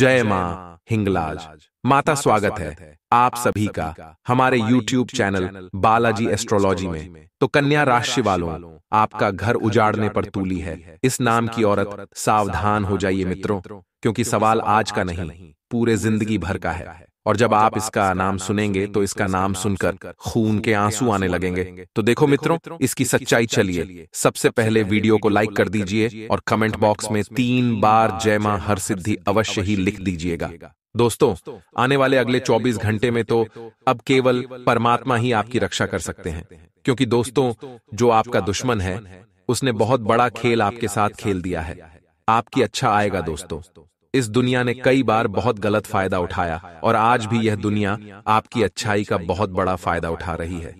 जय माँ हिंगलाज माता स्वागत है आप सभी का हमारे YouTube चैनल बालाजी एस्ट्रोलॉजी में तो, तो कन्या राशि वालों आपका घर उजाड़ने पर तूली है इस नाम की औरत सावधान हो जाइए मित्रों क्योंकि सवाल आज का नहीं पूरे जिंदगी भर का है और जब आप इसका नाम सुनेंगे तो, तो इसका नाम सुनकर खून के आंसू आने लगेंगे तो देखो मित्रों इसकी सच्चाई चलिए सबसे पहले वीडियो को लाइक कर दीजिए और कमेंट बॉक्स में तीन बार जय मां हर सिद्धि अवश्य ही लिख दीजिएगा दोस्तों आने वाले अगले 24 घंटे तो में तो अब केवल परमात्मा ही आपकी रक्षा कर सकते हैं क्योंकि दोस्तों जो आपका दुश्मन है उसने बहुत बड़ा खेल आपके साथ खेल दिया है आपकी अच्छा आएगा दोस्तों इस दुनिया ने कई बार बहुत गलत फायदा उठाया और आज भी यह दुनिया आपकी अच्छाई का बहुत बड़ा फायदा उठा रही है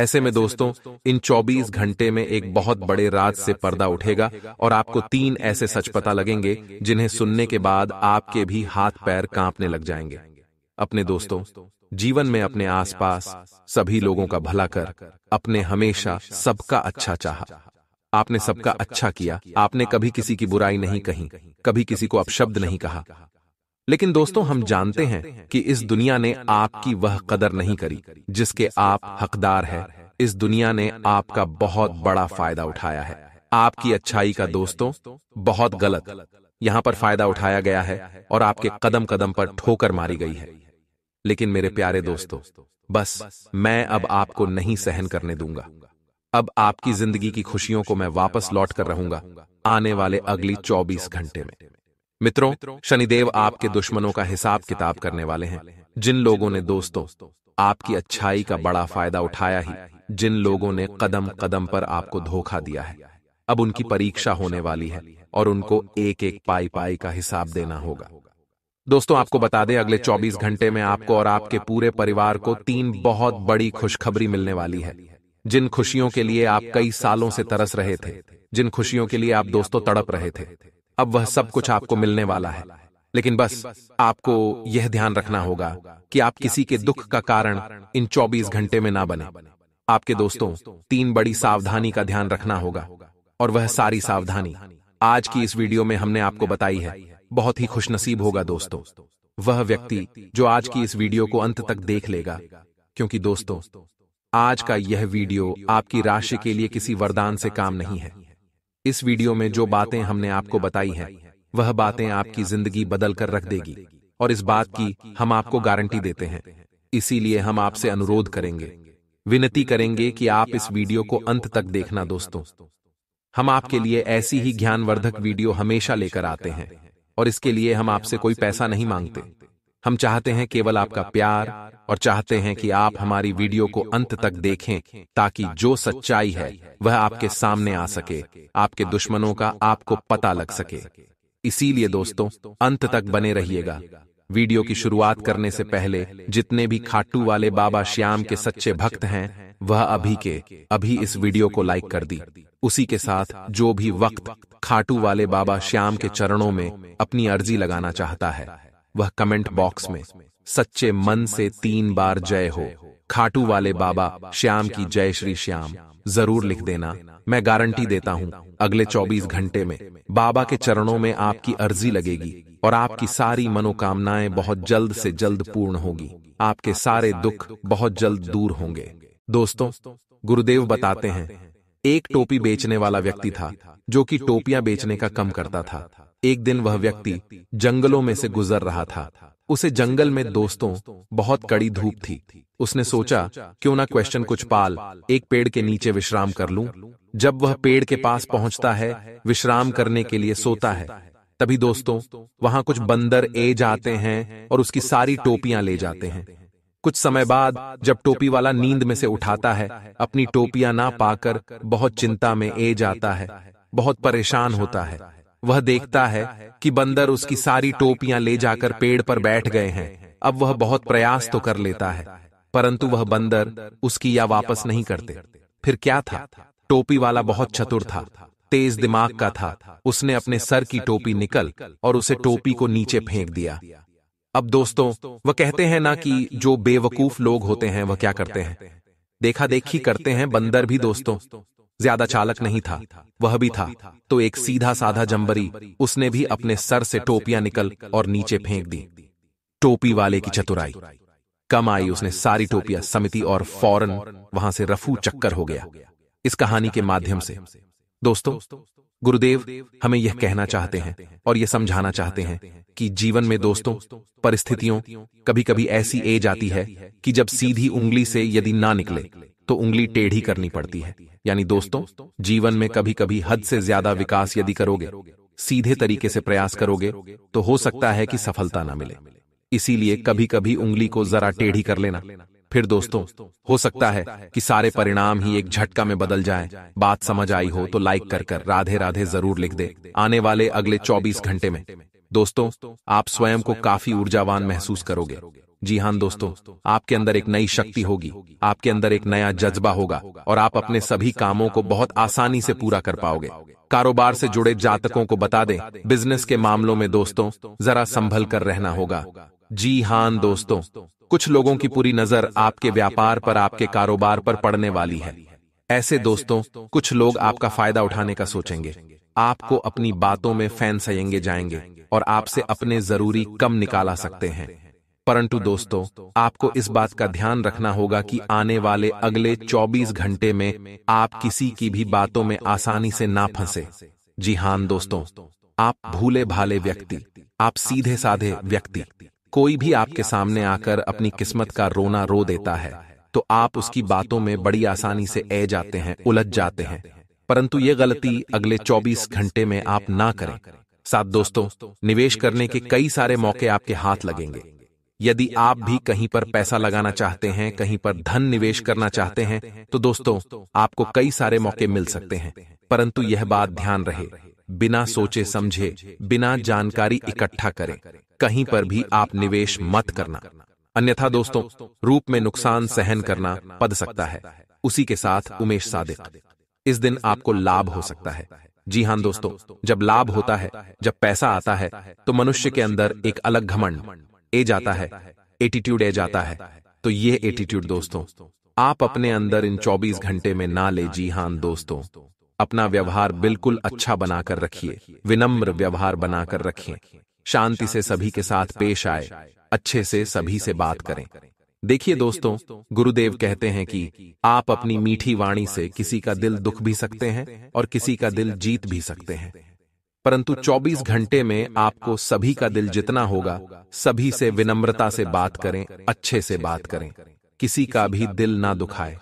ऐसे में दोस्तों इन 24 घंटे में एक बहुत बड़े राज से पर्दा उठेगा और आपको तीन ऐसे सच पता लगेंगे जिन्हें सुनने के बाद आपके भी हाथ पैर कांपने लग जाएंगे अपने दोस्तों जीवन में अपने आसपास सभी लोगों का भला कर अपने हमेशा सबका अच्छा चाहा आपने सबका अच्छा, अच्छा किया आपने कभी किसी की बुराई नहीं कही कभी किसी को अपशब्द नहीं कहा लेकिन दोस्तों हम जानते हैं कि इस दुनिया ने आपकी वह कदर नहीं करी जिसके आप हकदार है इस दुनिया ने आपका बहुत बड़ा फायदा उठाया है आपकी अच्छाई का दोस्तों बहुत गलत यहाँ पर फायदा उठाया गया है और आपके कदम कदम पर ठोकर मारी गई है लेकिन मेरे प्यारे दोस्तों बस मैं अब आपको नहीं सहन करने दूंगा अब आपकी जिंदगी की खुशियों को मैं वापस लौट कर रहूंगा आने वाले अगली 24 घंटे में मित्रों शनिदेव आपके दुश्मनों का हिसाब किताब करने वाले हैं जिन लोगों ने दोस्तों आपकी अच्छाई का बड़ा फायदा उठाया ही जिन लोगों ने कदम कदम पर आपको धोखा दिया है अब उनकी परीक्षा होने वाली है और उनको एक एक पाई पाई का हिसाब देना होगा दोस्तों आपको बता दें अगले 24 घंटे में आपको और आपके पूरे परिवार को तीन बहुत बड़ी खुशखबरी मिलने वाली है जिन खुशियों के लिए आप कई सालों से तरस रहे थे जिन खुशियों के लिए आप दोस्तों तड़प रहे थे अब वह सब कुछ आपको मिलने वाला है लेकिन बस आपको यह ध्यान रखना होगा कि आप किसी के दुख का कारण इन 24 घंटे में ना बने आपके दोस्तों तीन बड़ी सावधानी का ध्यान रखना होगा और वह सारी सावधानी आज की इस वीडियो में हमने आपको बताई है बहुत ही खुशनसीब होगा दोस्तों वह व्यक्ति जो आज की इस वीडियो को अंत तक देख लेगा क्योंकि दोस्तों आज का यह वीडियो आपकी राशि के लिए किसी वरदान से काम नहीं है इस वीडियो में जो बातें हमने आपको बताई हैं वह बातें आपकी जिंदगी बदल कर रख देगी और इस बात की हम आपको गारंटी देते हैं इसीलिए हम आपसे अनुरोध करेंगे विनती करेंगे कि आप इस वीडियो को अंत तक देखना दोस्तों हम आपके लिए ऐसी ही ज्ञानवर्धक वीडियो हमेशा लेकर आते हैं और इसके लिए हम आपसे कोई पैसा नहीं मांगते हम चाहते हैं केवल आपका प्यार और चाहते हैं कि आप हमारी वीडियो को अंत तक देखें ताकि जो सच्चाई है वह आपके सामने आ सके आपके दुश्मनों का आपको पता लग सके इसीलिए दोस्तों अंत तक बने रहिएगा वीडियो की शुरुआत करने से पहले जितने भी खाटू वाले बाबा श्याम के सच्चे भक्त हैं वह अभी के अभी इस वीडियो को लाइक कर दी उसी के साथ जो भी वक्त खाटू वाले बाबा श्याम के चरणों में अपनी अर्जी लगाना चाहता है वह कमेंट बॉक्स में सच्चे मन से तीन बार जय हो खाटू वाले बाबा श्याम की जय श्री श्याम जरूर लिख देना मैं गारंटी देता हूँ अगले 24 घंटे में बाबा के चरणों में आपकी अर्जी लगेगी और आपकी सारी मनोकामनाएं बहुत जल्द से जल्द पूर्ण होगी आपके सारे दुख बहुत जल्द दूर होंगे दोस्तों गुरुदेव बताते हैं एक टोपी बेचने वाला व्यक्ति था जो कि टोपियां बेचने का कम करता था एक दिन वह व्यक्ति जंगलों में से गुजर रहा था उसे जंगल में दोस्तों बहुत कड़ी धूप थी उसने सोचा क्यों ना क्वेश्चन कुछ पाल एक पेड़ के नीचे विश्राम कर लूं जब वह पेड़ के पास पहुंचता है विश्राम करने के लिए सोता है तभी दोस्तों वहां कुछ बंदर ए जाते हैं और उसकी सारी टोपियां ले जाते हैं कुछ समय बाद जब टोपी वाला नींद में से उठाता है अपनी टोपियां ना पाकर बहुत चिंता में ए जाता है बहुत परेशान होता है वह देखता है कि बंदर उसकी सारी टोपियां ले जाकर पेड़ पर बैठ गए हैं अब वह बहुत प्रयास तो कर लेता है परंतु वह बंदर उसकी या वापस नहीं करते फिर क्या था टोपी वाला बहुत चतुर था तेज दिमाग का था उसने अपने सर की टोपी निकल और उसे टोपी को नीचे फेंक दिया अब दोस्तों वह कहते हैं ना कि जो बेवकूफ लोग होते हैं वह क्या करते हैं देखा देखी करते हैं बंदर भी दोस्तों ज्यादा चालक नहीं था वह भी था तो एक सीधा साधा जंबरी उसने भी अपने सर से टोपियां निकल और नीचे फेंक दी टोपी वाले की चतुराई कम आई उसने सारी टोपियां समिति और फौरन वहां से रफू चक्कर हो गया इस कहानी के माध्यम से दोस्तों गुरुदेव हमें यह कहना चाहते हैं और यह समझाना चाहते हैं कि जीवन में दोस्तों परिस्थितियों कभी कभी ऐसी ए जाती है कि जब सीधी उंगली से यदि ना निकले तो उंगली टेढ़ी करनी पड़ती है यानी दोस्तों जीवन में कभी कभी हद से ज्यादा विकास यदि करोगे सीधे तरीके से प्रयास करोगे तो हो सकता है कि सफलता ना मिले इसीलिए कभी कभी उंगली को जरा टेढ़ी कर लेना फिर दोस्तों हो सकता है कि सारे परिणाम ही एक झटका में बदल जाएं। बात समझ आई हो तो लाइक कर कर राधे राधे जरूर लिख दे आने वाले अगले 24 घंटे में दोस्तों आप स्वयं को काफी ऊर्जावान महसूस करोगे जी हाँ दोस्तों आपके अंदर एक नई शक्ति होगी आपके अंदर एक नया जज्बा होगा और आप अपने सभी कामों को बहुत आसानी से पूरा कर पाओगे कारोबार से जुड़े जातकों को बता दें बिजनेस के मामलों में दोस्तों जरा संभल कर रहना होगा जी हाँ दोस्तों कुछ लोगों की पूरी नजर आपके व्यापार पर आपके कारोबार पर पड़ने वाली है ऐसे दोस्तों कुछ लोग आपका फायदा उठाने का सोचेंगे आपको अपनी बातों में फैन सहेंगे जाएंगे और आपसे अपने जरूरी कम निकाला सकते हैं परंतु दोस्तों आपको इस बात का ध्यान रखना होगा कि आने वाले अगले 24 घंटे में आप किसी की भी बातों में आसानी से ना फंसे जी हाँ दोस्तों आप भूले भाले व्यक्ति आप सीधे साधे व्यक्ति कोई भी आपके सामने आकर अपनी किस्मत का रोना रो देता है तो आप उसकी बातों में बड़ी आसानी से ए जाते हैं उलझ जाते हैं परंतु ये गलती अगले 24 घंटे में आप ना करें साथ दोस्तों निवेश करने के कई सारे मौके आपके हाथ लगेंगे यदि आप भी कहीं पर पैसा लगाना चाहते हैं कहीं पर धन निवेश करना चाहते हैं तो, तो दोस्तों आपको कई सारे मौके मिल सकते हैं परंतु यह बात ध्यान रहे बिना सोचे समझे बिना जानकारी इकट्ठा करें कहीं पर भी आप निवेश मत करना अन्यथा दोस्तों रूप में नुकसान सहन करना पद सकता है उसी के साथ उमेश सादिक इस दिन आपको लाभ हो सकता है हाँ जी हाँ दोस्तों जब लाभ होता है जब पैसा आता है तो मनुष्य के अंदर एक अलग घमंड ए जाता है एटीट्यूड ए जाता है तो ये एटीट्यूड दोस्तों आप अपने अंदर इन 24 घंटे में ना ले जी हां दोस्तों अपना व्यवहार बिल्कुल अच्छा बनाकर रखिए विनम्र व्यवहार बनाकर रखिए शांति से सभी के साथ पेश आए अच्छे से सभी से बात करें देखिए दोस्तों गुरुदेव कहते हैं कि आप अपनी मीठी वाणी से किसी का दिल दुख भी सकते हैं और किसी का दिल जीत भी सकते हैं परंतु 24 घंटे में आपको सभी का दिल जितना होगा सभी से विनम्रता से बात करें अच्छे से बात करें किसी का भी दिल ना दुखाए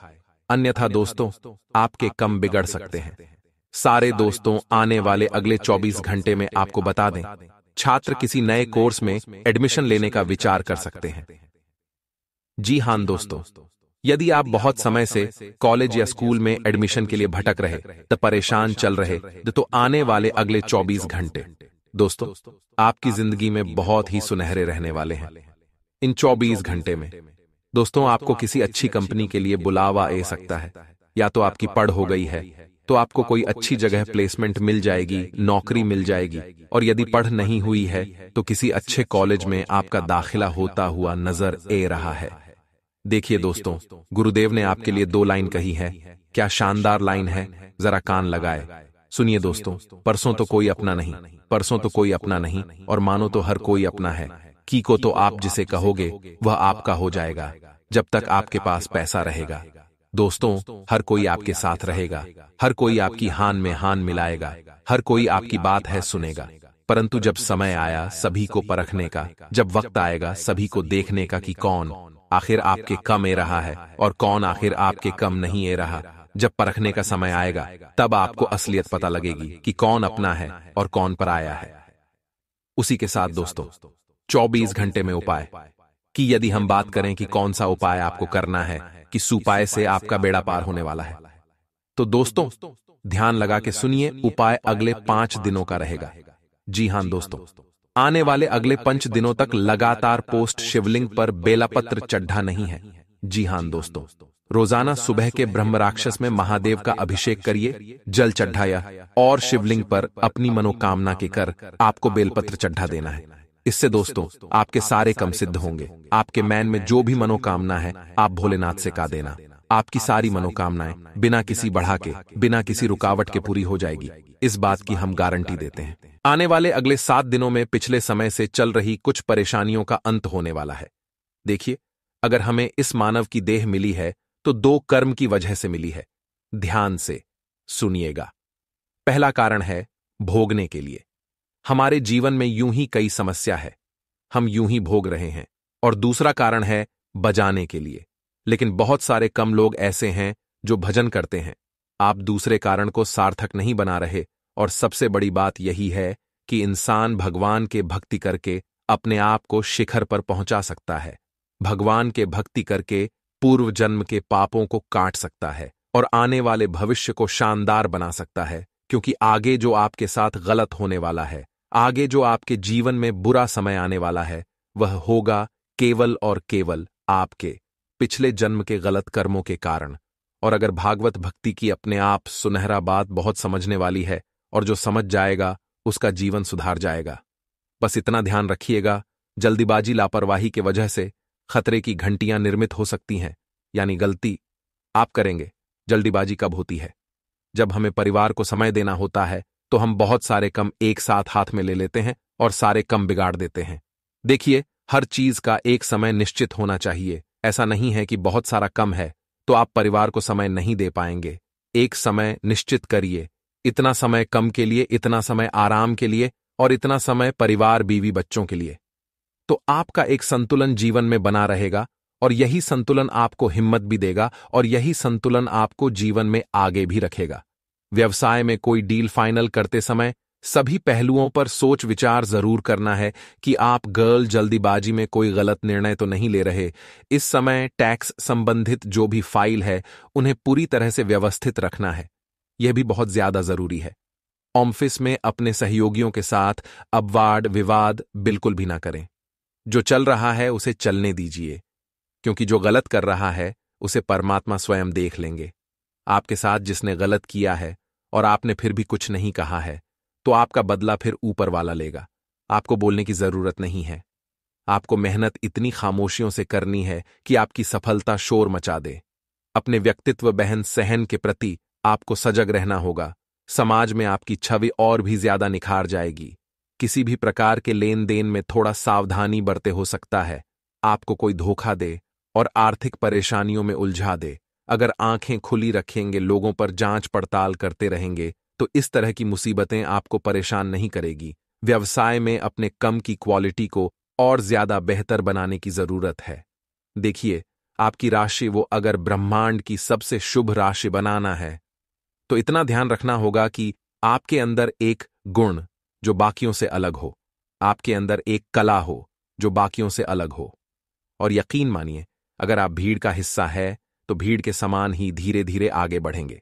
अन्यथा दोस्तों आपके कम बिगड़ सकते हैं सारे दोस्तों आने वाले अगले 24 घंटे में आपको बता दें छात्र किसी नए कोर्स में एडमिशन लेने का विचार कर सकते हैं जी हां हाँ, दोस्तों यदि आप बहुत समय से कॉलेज या स्कूल में एडमिशन के लिए भटक रहे तो परेशान चल रहे तो आने वाले अगले 24 घंटे दोस्तों आपकी जिंदगी में बहुत ही सुनहरे रहने वाले हैं इन 24 घंटे में दोस्तों आपको किसी अच्छी कंपनी के लिए बुलावा आ सकता है या तो आपकी पढ़ हो गई है तो आपको कोई अच्छी जगह प्लेसमेंट मिल जाएगी नौकरी मिल जाएगी और यदि पढ़ नहीं हुई है तो किसी अच्छे कॉलेज में आपका दाखिला होता हुआ नजर ए रहा है देखिए दोस्तों गुरुदेव ने आपके लिए दो लाइन कही है क्या शानदार लाइन है जरा कान लगाए सुनिए दोस्तों परसों तो कोई तो अपना नहीं परसों तो कोई तो अपना नहीं और मानो तो हर तो कोई अपना है की को तो आप जिसे कहोगे वह आपका हो जाएगा जब तक आपके पास पैसा रहेगा दोस्तों हर कोई आपके साथ रहेगा हर कोई आपकी हान में हान मिलाएगा हर कोई आपकी बात है सुनेगा परंतु जब समय आया सभी को परखने का जब वक्त आएगा सभी को देखने का कि कौन आखिर आपके कम ए रहा है और कौन आखिर आपके कम नहीं ए रहा जब परखने का समय आएगा तब आपको असलियत पता लगेगी कि कौन अपना है और कौन पर आया है उसी के साथ दोस्तों 24 घंटे में उपाय कि यदि हम बात करें कि कौन सा उपाय आपको करना है कि सुपाय से आपका बेड़ा पार होने वाला है तो दोस्तों ध्यान लगा के सुनिए उपाय अगले पांच दिनों का रहेगा जी हां दोस्तों आने वाले अगले पंच दिनों तक लगातार पोस्ट शिवलिंग पर बेलापत्र चड्ढा नहीं है जी हाँ दोस्तों रोजाना सुबह के ब्रह्म राक्षस में महादेव का अभिषेक करिए जल चढ़ाया और शिवलिंग पर अपनी मनोकामना के कर आपको बेलपत्र चढ़ा देना है इससे दोस्तों आपके सारे कम सिद्ध होंगे आपके मैन में जो भी मनोकामना है आप भोलेनाथ से का देना आपकी सारी मनोकामनाएं बिना किसी बढ़ा के बिना किसी रुकावट के पूरी हो जाएगी इस बात की हम गारंटी देते हैं आने वाले अगले सात दिनों में पिछले समय से चल रही कुछ परेशानियों का अंत होने वाला है देखिए अगर हमें इस मानव की देह मिली है तो दो कर्म की वजह से मिली है ध्यान से सुनिएगा पहला कारण है भोगने के लिए हमारे जीवन में यूं ही कई समस्या है हम यूं ही भोग रहे हैं और दूसरा कारण है बजाने के लिए लेकिन बहुत सारे कम लोग ऐसे हैं जो भजन करते हैं आप दूसरे कारण को सार्थक नहीं बना रहे और सबसे बड़ी बात यही है कि इंसान भगवान के भक्ति करके अपने आप को शिखर पर पहुंचा सकता है भगवान के भक्ति करके पूर्व जन्म के पापों को काट सकता है और आने वाले भविष्य को शानदार बना सकता है क्योंकि आगे जो आपके साथ गलत होने वाला है आगे जो आपके जीवन में बुरा समय आने वाला है वह होगा केवल और केवल आपके पिछले जन्म के गलत कर्मों के कारण और अगर भागवत भक्ति की अपने आप सुनहरा बात बहुत समझने वाली है और जो समझ जाएगा उसका जीवन सुधार जाएगा बस इतना ध्यान रखिएगा जल्दीबाजी लापरवाही के वजह से खतरे की घंटियां निर्मित हो सकती हैं यानी गलती आप करेंगे जल्दीबाजी कब होती है जब हमें परिवार को समय देना होता है तो हम बहुत सारे कम एक साथ हाथ में ले लेते हैं और सारे कम बिगाड़ देते हैं देखिए हर चीज का एक समय निश्चित होना चाहिए ऐसा नहीं है कि बहुत सारा कम है तो आप परिवार को समय नहीं दे पाएंगे एक समय निश्चित करिए इतना समय कम के लिए इतना समय आराम के लिए और इतना समय परिवार बीवी बच्चों के लिए तो आपका एक संतुलन जीवन में बना रहेगा और यही संतुलन आपको हिम्मत भी देगा और यही संतुलन आपको जीवन में आगे भी रखेगा व्यवसाय में कोई डील फाइनल करते समय सभी पहलुओं पर सोच विचार जरूर करना है कि आप गर्ल जल्दीबाजी में कोई गलत निर्णय तो नहीं ले रहे इस समय टैक्स संबंधित जो भी फाइल है उन्हें पूरी तरह से व्यवस्थित रखना है यह भी बहुत ज्यादा जरूरी है ऑम्फिस में अपने सहयोगियों के साथ अपवाड विवाद बिल्कुल भी ना करें जो चल रहा है उसे चलने दीजिए क्योंकि जो गलत कर रहा है उसे परमात्मा स्वयं देख लेंगे आपके साथ जिसने गलत किया है और आपने फिर भी कुछ नहीं कहा है तो आपका बदला फिर ऊपर वाला लेगा आपको बोलने की जरूरत नहीं है आपको मेहनत इतनी खामोशियों से करनी है कि आपकी सफलता शोर मचा दे अपने व्यक्तित्व बहन सहन के प्रति आपको सजग रहना होगा समाज में आपकी छवि और भी ज्यादा निखार जाएगी किसी भी प्रकार के लेन देन में थोड़ा सावधानी बरते हो सकता है आपको कोई धोखा दे और आर्थिक परेशानियों में उलझा दे अगर आंखें खुली रखेंगे लोगों पर जांच पड़ताल करते रहेंगे तो इस तरह की मुसीबतें आपको परेशान नहीं करेगी व्यवसाय में अपने कम की क्वालिटी को और ज्यादा बेहतर बनाने की जरूरत है देखिए आपकी राशि वो अगर ब्रह्मांड की सबसे शुभ राशि बनाना है तो इतना ध्यान रखना होगा कि आपके अंदर एक गुण जो बाकियों से अलग हो आपके अंदर एक कला हो जो बाकियों से अलग हो और यकीन मानिए अगर आप भीड़ का हिस्सा है तो भीड़ के समान ही धीरे धीरे आगे बढ़ेंगे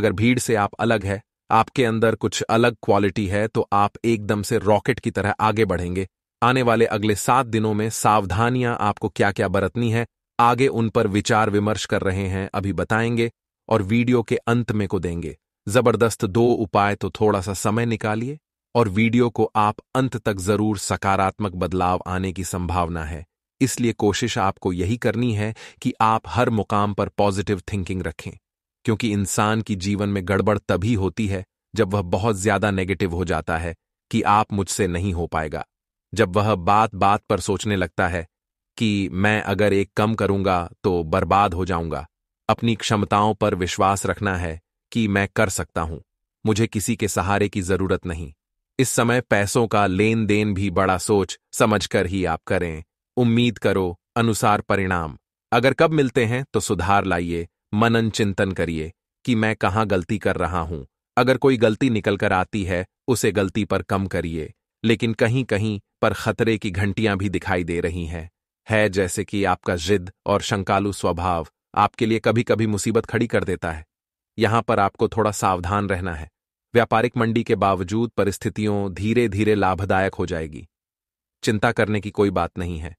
अगर भीड़ से आप अलग है आपके अंदर कुछ अलग क्वालिटी है तो आप एकदम से रॉकेट की तरह आगे बढ़ेंगे आने वाले अगले सात दिनों में सावधानियां आपको क्या क्या बरतनी है आगे उन पर विचार विमर्श कर रहे हैं अभी बताएंगे और वीडियो के अंत में को देंगे जबरदस्त दो उपाय तो थोड़ा सा समय निकालिए और वीडियो को आप अंत तक जरूर सकारात्मक बदलाव आने की संभावना है इसलिए कोशिश आपको यही करनी है कि आप हर मुकाम पर पॉजिटिव थिंकिंग रखें क्योंकि इंसान की जीवन में गड़बड़ तभी होती है जब वह बहुत ज्यादा नेगेटिव हो जाता है कि आप मुझसे नहीं हो पाएगा जब वह बात बात पर सोचने लगता है कि मैं अगर एक कम करूंगा तो बर्बाद हो जाऊंगा अपनी क्षमताओं पर विश्वास रखना है कि मैं कर सकता हूं मुझे किसी के सहारे की जरूरत नहीं इस समय पैसों का लेन देन भी बड़ा सोच समझकर ही आप करें उम्मीद करो अनुसार परिणाम अगर कब मिलते हैं तो सुधार लाइए मनन चिंतन करिए कि मैं कहाँ गलती कर रहा हूं अगर कोई गलती निकलकर आती है उसे गलती पर कम करिए लेकिन कहीं कहीं पर खतरे की घंटियां भी दिखाई दे रही हैं है जैसे कि आपका जिद और शंकालु स्वभाव आपके लिए कभी कभी मुसीबत खड़ी कर देता है यहां पर आपको थोड़ा सावधान रहना है व्यापारिक मंडी के बावजूद परिस्थितियों धीरे धीरे लाभदायक हो जाएगी चिंता करने की कोई बात नहीं है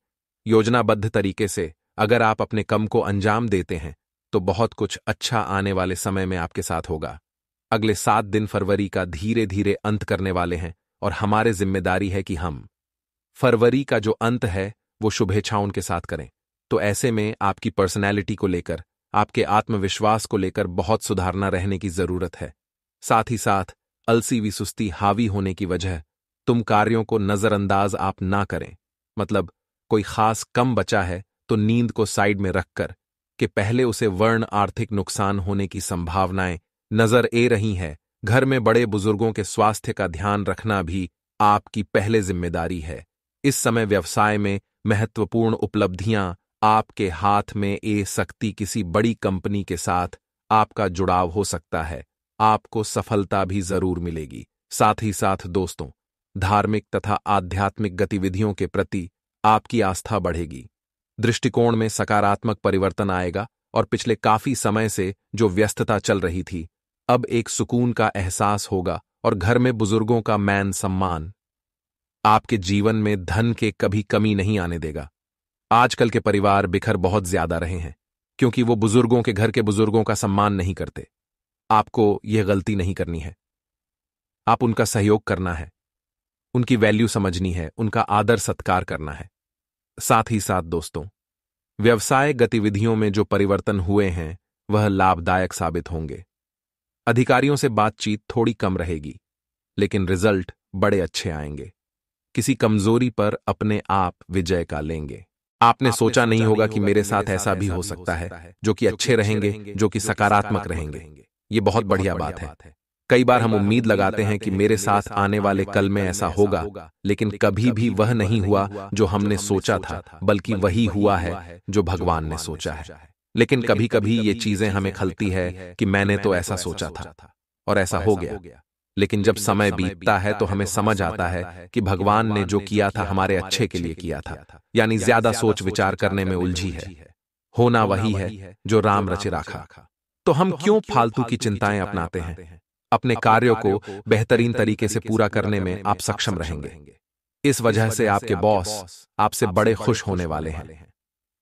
योजनाबद्ध तरीके से अगर आप अपने कम को अंजाम देते हैं तो बहुत कुछ अच्छा आने वाले समय में आपके साथ होगा अगले सात दिन फरवरी का धीरे धीरे अंत करने वाले हैं और हमारे जिम्मेदारी है कि हम फरवरी का जो अंत है वो शुभेच्छाओं के साथ करें तो ऐसे में आपकी पर्सनैलिटी को लेकर आपके आत्मविश्वास को लेकर बहुत सुधारना रहने की जरूरत है साथ ही साथ अलसी अलसीवी सुस्ती हावी होने की वजह तुम कार्यों को नजरअंदाज आप ना करें मतलब कोई खास कम बचा है तो नींद को साइड में रखकर कि पहले उसे वर्ण आर्थिक नुकसान होने की संभावनाएं नजर ए रही हैं घर में बड़े बुजुर्गों के स्वास्थ्य का ध्यान रखना भी आपकी पहले जिम्मेदारी है इस समय व्यवसाय में महत्वपूर्ण उपलब्धियां आपके हाथ में ए शक्ति किसी बड़ी कंपनी के साथ आपका जुड़ाव हो सकता है आपको सफलता भी जरूर मिलेगी साथ ही साथ दोस्तों धार्मिक तथा आध्यात्मिक गतिविधियों के प्रति आपकी आस्था बढ़ेगी दृष्टिकोण में सकारात्मक परिवर्तन आएगा और पिछले काफी समय से जो व्यस्तता चल रही थी अब एक सुकून का एहसास होगा और घर में बुजुर्गों का मैन सम्मान आपके जीवन में धन के कभी कमी नहीं आने देगा आजकल के परिवार बिखर बहुत ज्यादा रहे हैं क्योंकि वो बुजुर्गों के घर के बुजुर्गों का सम्मान नहीं करते आपको यह गलती नहीं करनी है आप उनका सहयोग करना है उनकी वैल्यू समझनी है उनका आदर सत्कार करना है साथ ही साथ दोस्तों व्यवसाय गतिविधियों में जो परिवर्तन हुए हैं वह लाभदायक साबित होंगे अधिकारियों से बातचीत थोड़ी कम रहेगी लेकिन रिजल्ट बड़े अच्छे आएंगे किसी कमजोरी पर अपने आप विजय का लेंगे आपने सोचा नहीं होगा कि मेरे साथ ऐसा भी हो सकता है जो कि अच्छे रहेंगे जो कि सकारात्मक रहेंगे ये बहुत बढ़िया बात है कई बार हम उम्मीद लगाते हैं कि मेरे साथ आने वाले कल में ऐसा होगा लेकिन कभी भी वह नहीं हुआ जो हमने सोचा था बल्कि वही हुआ है जो भगवान ने सोचा है लेकिन कभी कभी ये चीजें हमें खलती है कि मैंने तो, तो ऐसा सोचा था और ऐसा हो गया लेकिन जब समय बीतता है तो, तो हमें समझ आता है कि भगवान ने जो किया था हमारे अच्छे के लिए किया था यानी ज्यादा सोच विचार करने में उलझी है होना वही है जो राम रचे राखा तो हम तो क्यों फालतू की चिंताएं अपनाते हैं अपने कार्यों को बेहतरीन तरीके से पूरा करने में आप सक्षम रहेंगे इस वजह से आपके बॉस आपसे बड़े खुश होने वाले हैं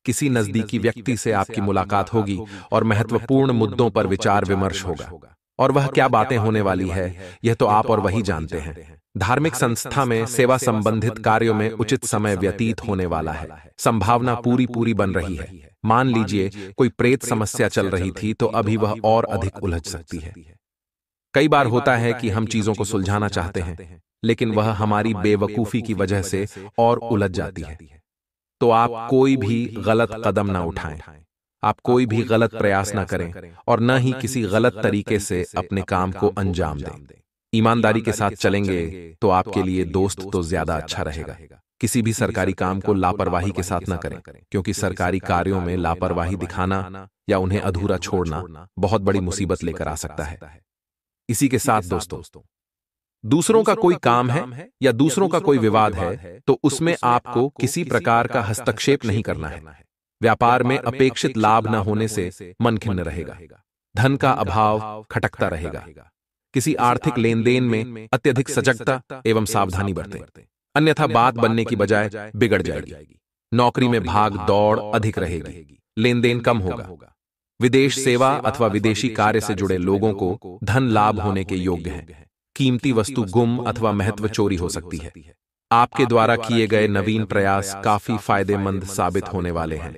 किसी नजदीकी व्यक्ति से आपकी मुलाकात होगी और महत्वपूर्ण मुद्दों पर विचार विमर्श होगा और वह क्या बातें होने वाली है यह तो आप तो और वही जानते हैं धार्मिक संस्था में सेवा संबंधित कार्यों में उचित समय व्यतीत होने वाला है संभावना पूरी पूरी बन रही है मान लीजिए कोई प्रेत समस्या चल रही थी तो, तो अभी वह और अधिक उलझ सकती है कई बार होता है कि हम चीजों को सुलझाना चाहते हैं लेकिन वह हमारी बेवकूफी की वजह से और उलझ जाती है तो आप कोई भी गलत कदम ना उठाएं आप कोई भी गलत प्रयास ना करें और न ही किसी गलत तरीके से अपने काम को अंजाम दें ईमानदारी के साथ चलेंगे तो, तो आपके लिए दोस्त तो ज्यादा अच्छा, अच्छा रहेगा किसी भी सरकारी काम को लापरवाही के साथ न करें क्योंकि सरकारी कार्यों में लापरवाही दिखाना या उन्हें अधूरा छोड़ना बहुत बड़ी मुसीबत लेकर आ सकता है इसी के साथ दोस्तों दूसरों का कोई काम है या दूसरों का कोई विवाद है तो, तो उसमें आपको किसी प्रकार का हस्तक्षेप नहीं करना है व्यापार में अपेक्षित लाभ न होने से मन खिन्न रहेगा धन का अभाव खटकता रहेगा किसी आर्थिक लेन देन में अत्यधिक सजगता एवं सावधानी बरते अन्यथा बात बनने की बजाय बिगड़ जाएगी नौकरी में भाग दौड़ अधिक रहेगी लेन देन कम होगा विदेश सेवा अथवा विदेशी कार्य से जुड़े लोगों को धन लाभ होने के योग्य हैं कीमती वस्तु गुम अथवा महत्व चोरी हो सकती है आपके द्वारा किए गए नवीन प्रयास काफी फायदेमंद साबित होने वाले हैं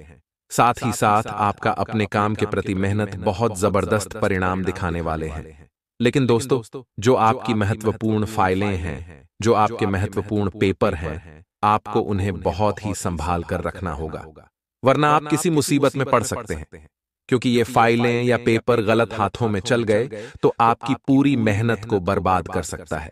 साथ ही साथ आपका अपने काम के प्रति मेहनत बहुत जबरदस्त परिणाम दिखाने वाले हैं लेकिन दोस्तों जो आपकी महत्वपूर्ण फाइलें हैं जो आपके महत्वपूर्ण पेपर हैं आपको उन्हें बहुत ही संभाल कर रखना होगा वरना आप किसी मुसीबत में पड़ सकते हैं क्योंकि ये फाइलें या पेपर गलत हाथों में चल गए तो, तो आपकी पूरी मेहनत को बर्बाद कर सकता है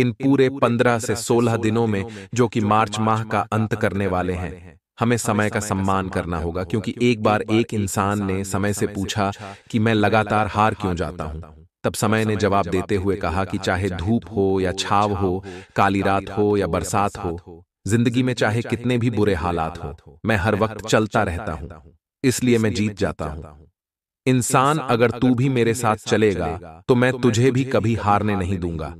इन पूरे पंद्रह से सोलह दिनों में जो कि मार्च माह का अंत करने वाले हैं हमें समय का सम्मान करना होगा क्योंकि एक बार एक इंसान ने समय से पूछा कि मैं लगातार हार क्यों जाता हूं तब समय ने जवाब देते हुए कहा कि चाहे धूप हो या छाव हो काली रात हो या बरसात हो जिंदगी में चाहे कितने भी बुरे हालात हो मैं हर वक्त चलता रहता हूं इसलिए मैं जीत जाता हूं इंसान अगर तू भी मेरे साथ चलेगा तो मैं तुझे भी कभी हारने नहीं दूंगा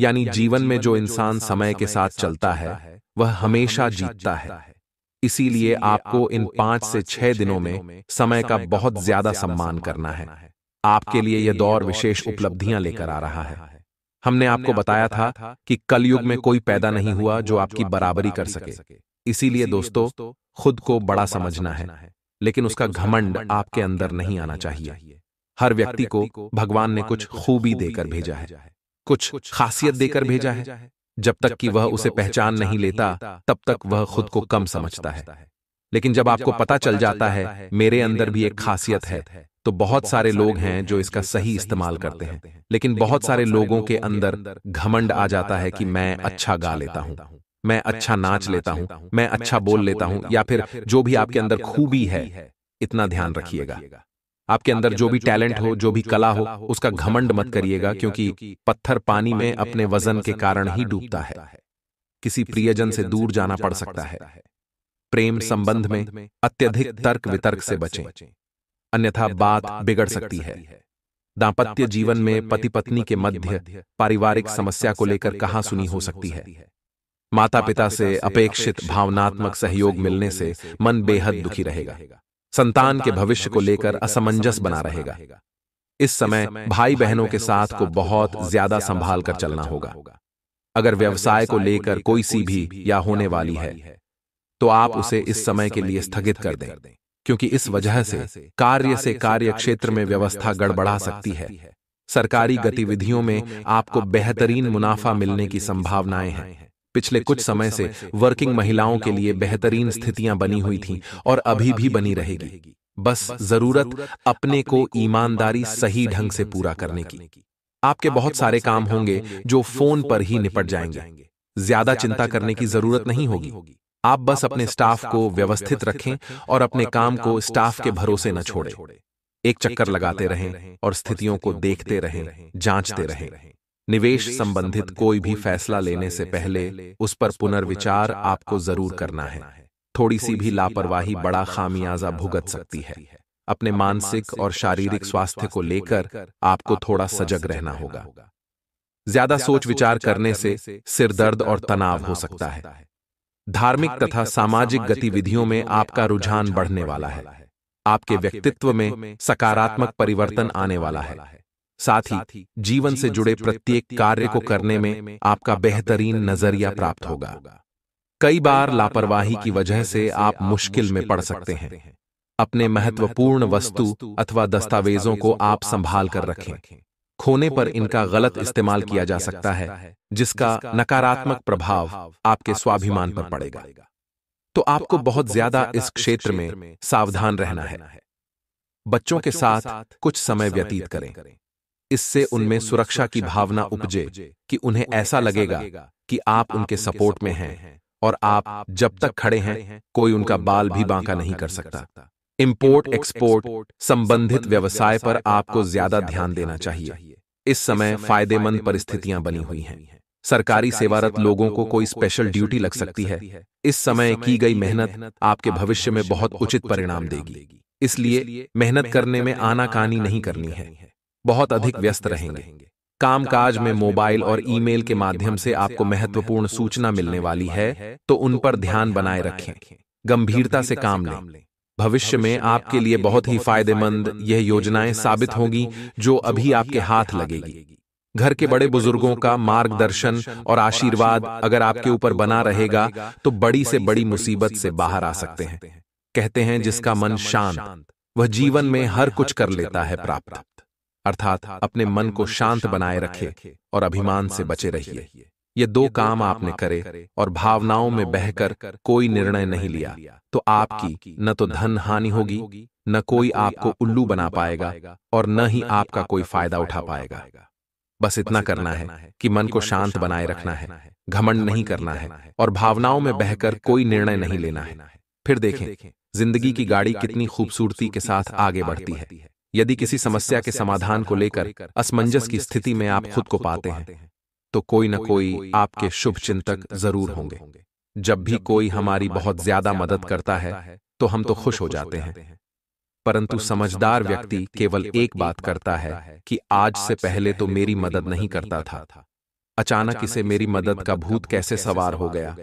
यानी जीवन में जो इंसान समय के साथ चलता है वह हमेशा जीतता है इसीलिए आपको इन पांच से छह दिनों में समय का बहुत ज्यादा सम्मान करना है आपके लिए यह दौर विशेष उपलब्धियां लेकर आ रहा है हमने आपको बताया था कि कलयुग में कोई पैदा नहीं हुआ जो आपकी बराबरी कर सके इसीलिए दोस्तों खुद को बड़ा समझना है लेकिन उसका घमंड आपके अंदर नहीं आना चाहिए हर व्यक्ति को भगवान ने कुछ खूबी देकर भेजा है कुछ खासियत देकर भेजा है जब तक कि वह उसे पहचान नहीं लेता तब तक वह खुद को कम समझता है लेकिन जब आपको पता चल जाता है मेरे अंदर भी एक खासियत है तो, तो बहुत सारे लोग हैं जो इसका सही इस्तेमाल करते हैं लेकिन बहुत सारे लोगों के अंदर घमंड आ जाता है कि मैं अच्छा, अच्छा गा लेता हूँ मैं अच्छा, अच्छा नाच लेता हूँ मैं अच्छा, अच्छा बोल लेता हूँ या फिर जो भी आपके अंदर खूबी है इतना ध्यान रखिएगा आपके अंदर जो भी टैलेंट हो जो भी कला हो उसका घमंड मत करिएगा क्योंकि पत्थर पानी में अपने वजन के कारण ही डूबता है किसी प्रियजन से दूर जाना पड़ सकता है प्रेम संबंध में अत्यधिक तर्क वितर्क से बचें अन्यथा बात बिगड़ सकती है दाम्पत्य जीवन में पति पत्नी के मध्य पारिवारिक समस्या को लेकर कहां सुनी हो सकती है माता पिता से अपेक्षित भावनात्मक सहयोग मिलने से मन बेहद दुखी रहेगा संतान के भविष्य को लेकर असमंजस बना रहेगा इस समय भाई बहनों के साथ को बहुत ज्यादा संभाल कर चलना होगा अगर व्यवसाय को लेकर कोई सी भी या होने वाली है तो आप तो उसे इस समय के लिए स्थगित कर दें क्योंकि इस वजह से कार्य से कार्य क्षेत्र में व्यवस्था गड़बड़ा सकती है सरकारी गतिविधियों में आपको बेहतरीन मुनाफा मिलने की संभावनाएं हैं पिछले कुछ समय से वर्किंग महिलाओं के लिए बेहतरीन स्थितियां बनी हुई थीं और अभी भी बनी रहेगी बस जरूरत अपने को ईमानदारी सही ढंग से पूरा करने की आपके बहुत सारे काम होंगे जो फोन पर ही निपट जाएंगे ज्यादा चिंता करने की जरूरत नहीं होगी आप बस अपने स्टाफ को व्यवस्थित रखें और अपने काम को स्टाफ के भरोसे न छोड़ें एक चक्कर लगाते रहें और स्थितियों को देखते रहें जांचते रहें निवेश संबंधित कोई भी फैसला लेने से पहले उस पर पुनर्विचार आपको जरूर करना है थोड़ी सी भी लापरवाही बड़ा खामियाजा भुगत सकती है अपने मानसिक और शारीरिक स्वास्थ्य को लेकर आपको थोड़ा सजग रहना होगा ज्यादा सोच विचार करने से सिर दर्द और तनाव हो सकता है धार्मिक तथा सामाजिक गतिविधियों में आपका रुझान बढ़ने वाला है आपके व्यक्तित्व में सकारात्मक परिवर्तन आने वाला है साथ ही जीवन से जुड़े प्रत्येक कार्य को करने में आपका बेहतरीन नजरिया प्राप्त होगा कई बार लापरवाही की वजह से आप मुश्किल में पड़ सकते हैं अपने महत्वपूर्ण वस्तु अथवा दस्तावेजों को आप संभाल कर रखें खोने पर इनका गलत इस्तेमाल किया जा सकता है जिसका नकारात्मक प्रभाव आपके स्वाभिमान पर पड़ेगा तो, तो आपको बहुत ज्यादा इस क्षेत्र में सावधान रहना है बच्चों के साथ कुछ समय व्यतीत करें इससे उनमें सुरक्षा की भावना उपजे कि उन्हें ऐसा लगेगा कि आप उनके सपोर्ट में हैं और आप जब तक खड़े हैं कोई उनका बाल भी बांका नहीं कर सकता इंपोर्ट एक्सपोर्ट संबंधित व्यवसाय पर आपको ज्यादा ध्यान देना चाहिए इस समय फायदेमंद परिस्थितियां बनी हुई हैं सरकारी सेवारत लोगों को कोई स्पेशल ड्यूटी लग सकती है इस समय की गई मेहनत आपके भविष्य में बहुत उचित परिणाम देगी इसलिए मेहनत करने में आनाकानी नहीं करनी है बहुत अधिक व्यस्त रहेंगे कामकाज में मोबाइल और ईमेल के माध्यम से आपको महत्वपूर्ण सूचना मिलने वाली है तो, तो उन पर ध्यान बनाए रखें गंभीरता से काम लें भविष्य में आपके लिए बहुत ही फायदेमंद यह योजनाएं साबित होंगी जो अभी आपके हाथ लगेगी घर के बड़े बुजुर्गों का मार्गदर्शन और आशीर्वाद अगर आपके ऊपर बना रहेगा तो बड़ी से बड़ी मुसीबत से बाहर आ सकते हैं कहते हैं जिसका मन शांत वह जीवन में हर कुछ कर लेता है प्राप्त अर्थात अपने मन को शांत बनाए रखे और अभिमान से बचे रहिए ये दो काम आपने करे और भावनाओं में बहकर कोई निर्णय नहीं लिया तो आपकी न तो धन हानि होगी न कोई आपको उल्लू बना पाएगा और न ही आपका कोई फायदा उठा पाएगा बस इतना करना है कि मन को शांत बनाए रखना है घमंड नहीं करना है और भावनाओं में बहकर कोई निर्णय नहीं लेना है फिर देखें जिंदगी की गाड़ी कितनी खूबसूरती के साथ आगे बढ़ती है यदि किसी समस्या के समाधान को लेकर असमंजस की स्थिति में आप खुद को पाते हैं तो कोई न तो कोई आपके शुभ चिंतक जरूर होंगे जब भी कोई हमारी बहुत ज्यादा मदद करता है तो हम तो, तो, तो खुश हो जाते हैं परंतु समझदार व्यक्ति केवल एक बात करता है कि आज से पहले तो मेरी मदद नहीं करता था अचानक इसे मेरी मदद का भूत कैसे सवार हो गया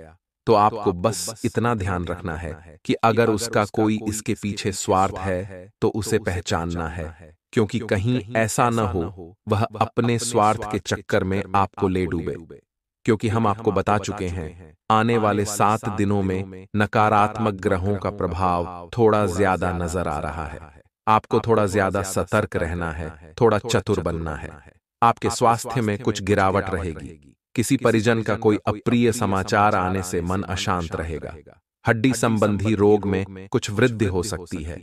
तो, तो आपको बस इतना ध्यान रखना है कि अगर उसका कोई इसके पीछे स्वार्थ है तो, तो उसे पहचानना है क्योंकि कहीं ऐसा न हो वह अपने स्वार्थ के चक्कर में आपको ले डूबे क्योंकि हम आपको बता चुके हैं आने वाले सात दिनों में नकारात्मक ग्रहों का प्रभाव थोड़ा ज्यादा नजर आ रहा है आपको थोड़ा ज्यादा सतर्क रहना है थोड़ा चतुर बनना है आपके स्वास्थ्य में कुछ गिरावट रहेगी किसी परिजन का कोई अप्रिय समाचार आने से मन अशांत रहेगा हड्डी संबंधी रोग में कुछ वृद्धि हो सकती है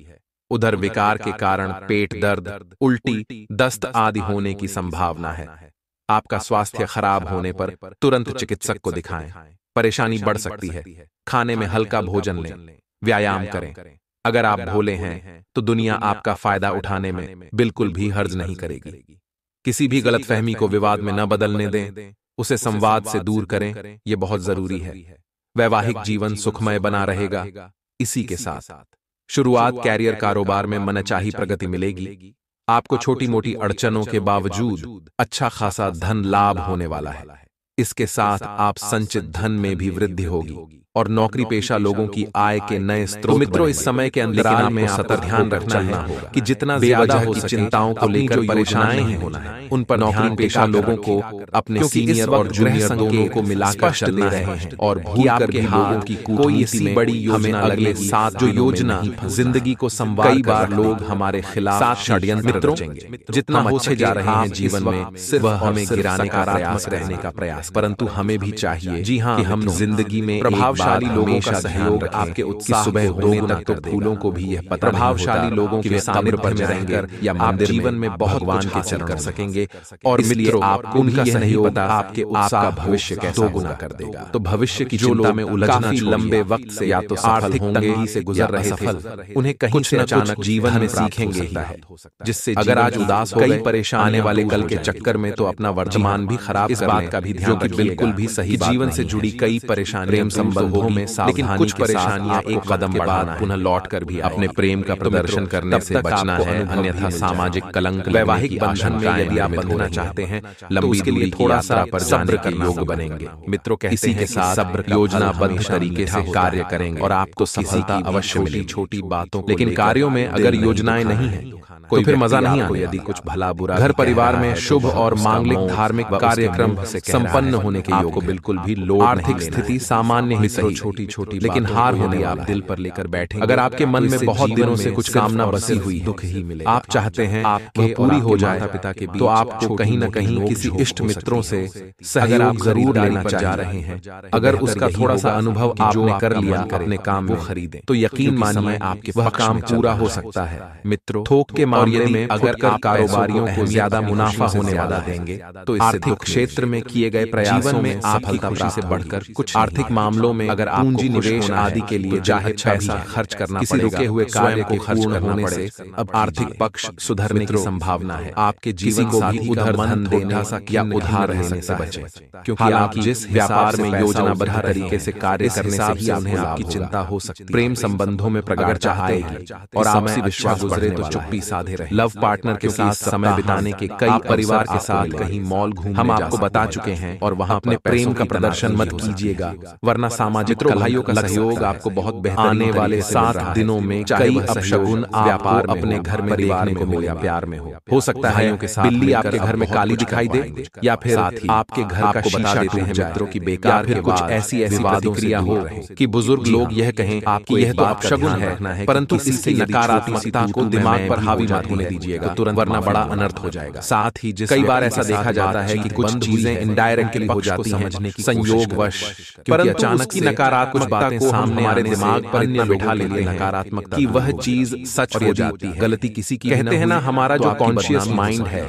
उधर विकार के कारण पेट दर्द उल्टी दस्त आदि होने की संभावना है आपका स्वास्थ्य खराब होने पर तुरंत चिकित्सक को दिखाएं परेशानी बढ़ सकती है खाने में हल्का भोजन लें व्यायाम करें अगर आप भोले हैं तो दुनिया आपका फायदा उठाने में बिल्कुल भी हर्ज नहीं करेगी किसी भी गलतफहमी को विवाद में न बदलने दें उसे संवाद से दूर करें यह बहुत जरूरी है वैवाहिक जीवन सुखमय बना रहेगा इसी के साथ शुरुआत कैरियर कारोबार में मनचाही प्रगति मिलेगी आपको छोटी मोटी अड़चनों के बावजूद अच्छा, अच्छा खासा धन लाभ होने वाला है इसके साथ आप संचित धन में भी वृद्धि होगी और नौकरी पेशा लोगों की आय के नए स्रोत मित्रों इस समय के अंदर में सतर्क ध्यान रखना है कि जितना ज्यादा हो सके चिंताओं को लेकर परेशानी नहीं होना है उन पर नौकरी पेशा लोगों को अपने सीनियर और जूनियर दोनों को मिलाकर चलना है और भी आपके भी लोगों की कोई ऐसी बड़ी योजना अगले साथ जो योजना जिंदगी को संवार बार लोग हमारे खिलाफ षड्यंत्र मित्रों जितना हम अच्छे जा रहे हैं जीवन में सिर्फ हमें गिराने का प्रयास रहने का प्रयास परंतु हमें भी चाहिए जी हाँ हम जिंदगी में प्रभाव प्रभावशाली लोगों का सहयोग आपके उत्साह सुबह होने तक तो फूलों को भी यह पता प्रभावशाली लोगों के सामने पर रहकर या आप जीवन में बहुत वान के चरण कर सकेंगे और इसलिए आपको उनका सहयोग आपके उत्साह भविष्य कैसा दो गुना कर देगा तो भविष्य की जो लोग में उलझना लंबे वक्त से या तो आर्थिक तंगी से गुजर रहे थे उन्हें कहीं से अचानक जीवन में सीखेंगे ही जिससे अगर आज उदास हो कई परेशान आने वाले कल के चक्कर में तो अपना हाँ, वर्तमान भी हाँ, खराब इस बात का भी ध्यान बिल्कुल भी सही जीवन से जुड़ी कई परेशानी संबंध में लेकिन कुछ परेशानियां एक कदम बढ़ाना पुनः लौट कर भी अपने प्रेम का तो प्रदर्शन करने से बचना है अन्यथा सामाजिक कलंक वैवाहिक बंधन में यदि आप बंधना चाहते हैं लंबी तो के लिए थोड़ा सा पर जाने के योग बनेंगे मित्रों इसी के साथ सब्र बंद तरीके से कार्य करेंगे और आपको सफलता अवश्य मिली छोटी बातों लेकिन कार्यों में अगर योजनाएं नहीं है तो, तो फिर मजा नहीं आता यदि कुछ भला बुरा घर परिवार में शुभ और मांगलिक धार्मिक कार्यक्रम संपन्न होने के योग बिल्कुल भी लोग आर्थिक स्थिति सामान्य ही करो छोटी छोटी लेकिन हार होने आप दिल पर लेकर तो बैठे अगर आपके तो मन में बहुत दिनों से कुछ कामना बसी हुई दुख ही मिले आप चाहते हैं आपके पूरी हो जाए पिता के तो आप कहीं ना कहीं किसी इष्ट मित्रों से सहयोग आप जरूर लेना चाह रहे हैं अगर उसका थोड़ा सा अनुभव आपने कर लिया अपने काम को खरीदे तो यकीन मानिए आपके वह काम पूरा हो सकता है मित्रों थोक के तो मामले में अगर कारोबारियों को ज्यादा मुनाफा होने वाला देंगे तो आर्थिक क्षेत्र में किए गए प्रयासों में हल्का से बढ़कर कुछ आर्थिक मामलों में अगर आप पूंजी निवेश आदि के लिए चाहे तो पैसा खर्च करना किसी रुके हुए कार्य को खर्च करना पड़े अब आर्थिक पक्ष सुधरने की संभावना है आपके जीवन को भी उधर मन देने या उधार रहने से बचे क्योंकि आप जिस व्यापार में योजना योजनाबद्ध तरीके से कार्य करने से ही उन्हें आपकी चिंता हो सकती प्रेम संबंधों में प्रगाढ़ चाहते हैं और आपसी विश्वास गुजरे तो चुप्पी साधे रहे लव पार्टनर के साथ समय बिताने के कई परिवार के साथ कहीं मॉल घूम हम आपको बता चुके हैं और वहाँ अपने प्रेम का प्रदर्शन मत कीजिएगा वरना सामने सामाजिक भाइयों का सहयोग आपको बहुत बेहतर आने वाले सात दिनों में कई अपशगुन व्यापार अपने घर में परिवार में मिलेगा प्यार में हो हो सकता है के साथ बिल्ली आपके घर में काली दिखाई दे या फिर आपके घर का बता देते हैं मित्रों की बेकार फिर कुछ ऐसी ऐसी प्रतिक्रिया हो कि बुजुर्ग हाँ। लोग यह कहें आपकी यह तो अपशगुन है परंतु इससे नकारात्मकता को दिमाग पर हावी मत होने दीजिएगा तो तुरंत वरना बड़ा अनर्थ हो जाएगा साथ ही जिस कई बार ऐसा देखा जाता है कि कुछ चीजें इनडायरेक्टली हो जाती है समझने की संयोगवश परंतु अचानक की नकारात्मक बातें सामने हमारे दिमाग पर इतना बिठा लेते हैं नकारात्मक की वह चीज सच हो जाती है गलती किसी की कहते हैं ना हमारा जो तो कॉन्शियस माइंड है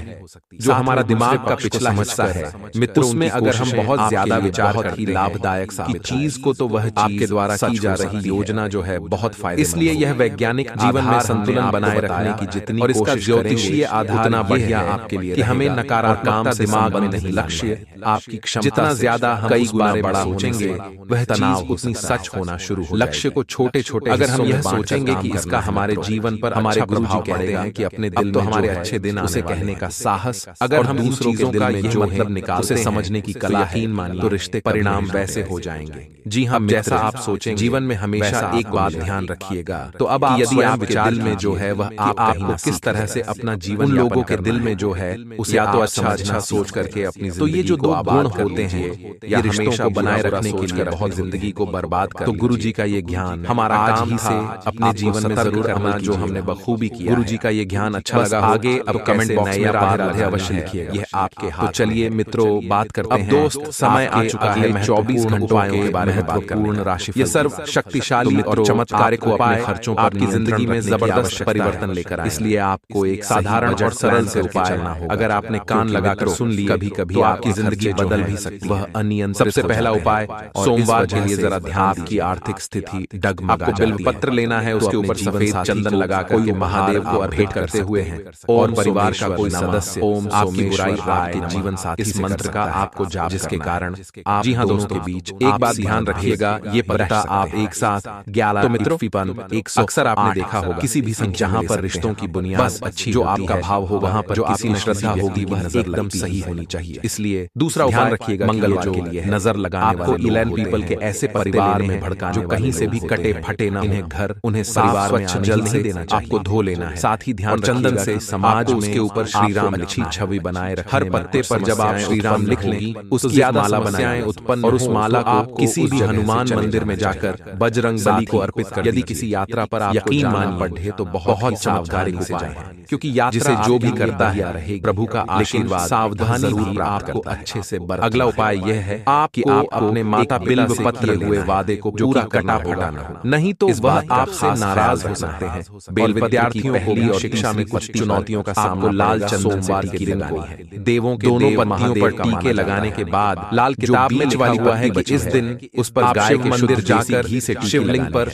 जो हमारा दिमाग का पिछला हिस्सा है मित्र उसमें अगर हम बहुत ज्यादा विचार करते लाभदायक चीज को तो वह आपके द्वारा की जा रही योजना जो है बहुत तो फायदा इसलिए यह वैज्ञानिक जीवन में संतुलन बनाए रखने की जितनी और इसका ज्योतिषीय आधार बढ़िया आपके लिए कि हमें नकारात्मक दिमाग नहीं लक्ष्य आपकी क्षमता जितना ज्यादा हम कई बार बड़ा सोचेंगे वह तनाव चीज उतनी सच होना शुरू हो लक्ष्य को छोटे छोटे अगर हम यह सोचेंगे कि इसका हमारे तो जीवन पर हमारे अच्छा रहे हैं कि अपने तो दिल तो हमारे अच्छे दिन उसे कहने का साहस अगर हम दूसरों के दिल में जो मतलब उसे समझने की कला यकीन तो रिश्ते परिणाम वैसे हो जाएंगे जी हाँ जैसा आप सोचें जीवन में हमेशा एक बात ध्यान रखिएगा तो अब यदि आप विचार में जो है वह आप आपको किस तरह से अपना जीवन लोगों के दिल में जो है उसे या तो अच्छा अच्छा सोच करके अपनी तो ये जो दो गुण होते हैं या रिश्तों को बनाए रखने के लिए बहुत जिंदगी जिंदगी को बर्बाद कर तो गुरु जी का ये ज्ञान हमारा तो आज ही से अपने जीवन में जरूर करना जो हमने बखूबी किया गुरु जी का ये ज्ञान अच्छा लगा आगे अब कमेंट बॉक्स में राधे अवश्य लिखिए यह आपके हाथ तो चलिए तो मित्रों बात करते हैं दोस्त समय आ चुका है चौबीस घंटों के बारे में पूर्ण राशि ये सर्व शक्तिशाली और चमत्कार को अपने खर्चों पर की जिंदगी में जबरदस्त परिवर्तन लेकर इसलिए आपको एक साधारण और सरल से उपाय करना होगा अगर आपने कान लगाकर सुन लिया कभी कभी आपकी जिंदगी बदल भी सकती है वह अनियंत्रित सबसे पहला उपाय सोमवार लिए जरा ध्यान आपकी आर्थिक स्थिति आपको बिल पत्र लेना है तो उसके ऊपर सफेद चंदन लगा ये महादेव को अर्पित करते हुए हैं और परिवार का कोई सदस्य ओम आपकी बुराई आपके जीवन साथ इस मंत्र का आपको जाप जिसके कारण आप जी हाँ दोस्तों के बीच तो एक बात ध्यान रखिएगा ये पता आप एक साथ ग्यारह तो मित्रों तो एक अक्सर आपने देखा होगा किसी भी जहाँ पर रिश्तों की बुनियाद अच्छी जो आपका भाव हो वहाँ पर जो आपकी श्रद्धा होगी वह एकदम सही होनी चाहिए इसलिए दूसरा ध्यान रखिएगा मंगलवार के लिए नजर लगा आपको इलेन पीपल के ऐसे ऐसे परिवार में भड़का जो कहीं से भी कटे फटे न इन्हें घर उन्हें साफ स्वच्छ जल से देना आपको धो लेना है साथ ही ध्यान चंदन से समाज उसके ऊपर श्री राम लिखी छवि बनाए रख हर पत्ते पर जब आप श्री राम लिख लेंगी उस माला बनाए उत्पन्न और उस तो माला को आप किसी भी हनुमान मंदिर में जाकर बजरंग बली को अर्पित कर यदि किसी यात्रा पर आप यकीन मान बढ़े तो बहुत सावधानी से जाए क्योंकि जिसे जो भी करता है प्रभु का आशीर्वाद सावधानी आपको अच्छे से अगला उपाय यह है आपकी आप अपने माता बिल्व पत्र किए हुए वादे को पूरा करना होगा नहीं तो वह आपसे नाराज हो सकते हैं बेल विद्यार्थियों पहली और शिक्षा में कुछ चुनौतियों का सामना लाल सोमवार की दिन को है देवों के दोनों पत्तियों पर टीके लगाने के बाद लाल किताब में लिखा हुआ है कि इस दिन उस पर गाय के मंदिर जाकर ही से शिवलिंग पर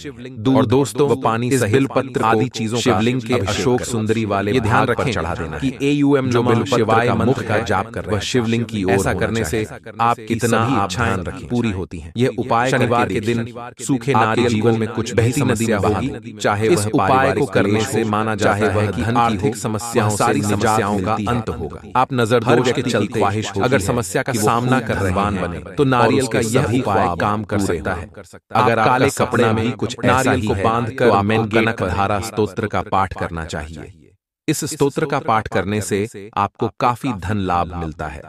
दूर दोस्तों पानी बिल पत्र आदि चीजों शिवलिंग के अशोक सुंदरी वाले ध्यान रखें चढ़ा देना कि ए यू एम जो शिवाय मुख का जाप कर वह शिवलिंग की ऐसा करने से आप कितना आप ध्यान रखें पूरी होती है यह उपाय उपाय शनिवार के दिन सूखे नारियल जीवन में कुछ बेहतरी नदी में चाहे इस उपाय को करने से माना जाए वह कि आर्थिक समस्याओं सारी समस्याओं का अंत होगा आप नजर हर के चलते ख्वाहिश अगर समस्या का सामना कर रहे बने तो नारियल का यह उपाय काम कर सकता है अगर काले कपड़े में कुछ नारियल को बांध कर कनक धारा स्त्रोत्र का पाठ करना चाहिए इस स्तोत्र का पाठ करने से आपको काफी धन लाभ मिलता है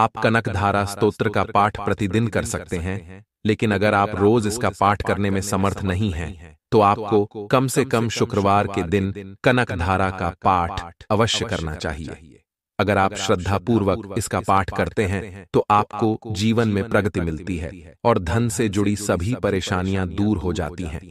आप कनक धारा स्त्रोत्र का पाठ प्रतिदिन कर सकते हैं लेकिन अगर आप रोज इसका पाठ करने में समर्थ नहीं हैं, तो, तो आपको कम से कम शुक्रवार के दिन कनक धारा का पाठ अवश्य करना चाहिए अगर आप श्रद्धा पूर्वक इसका पाठ करते हैं तो, तो आपको जीवन में प्रगति मिलती है और धन से जुड़ी सभी परेशानियां दूर हो जाती हैं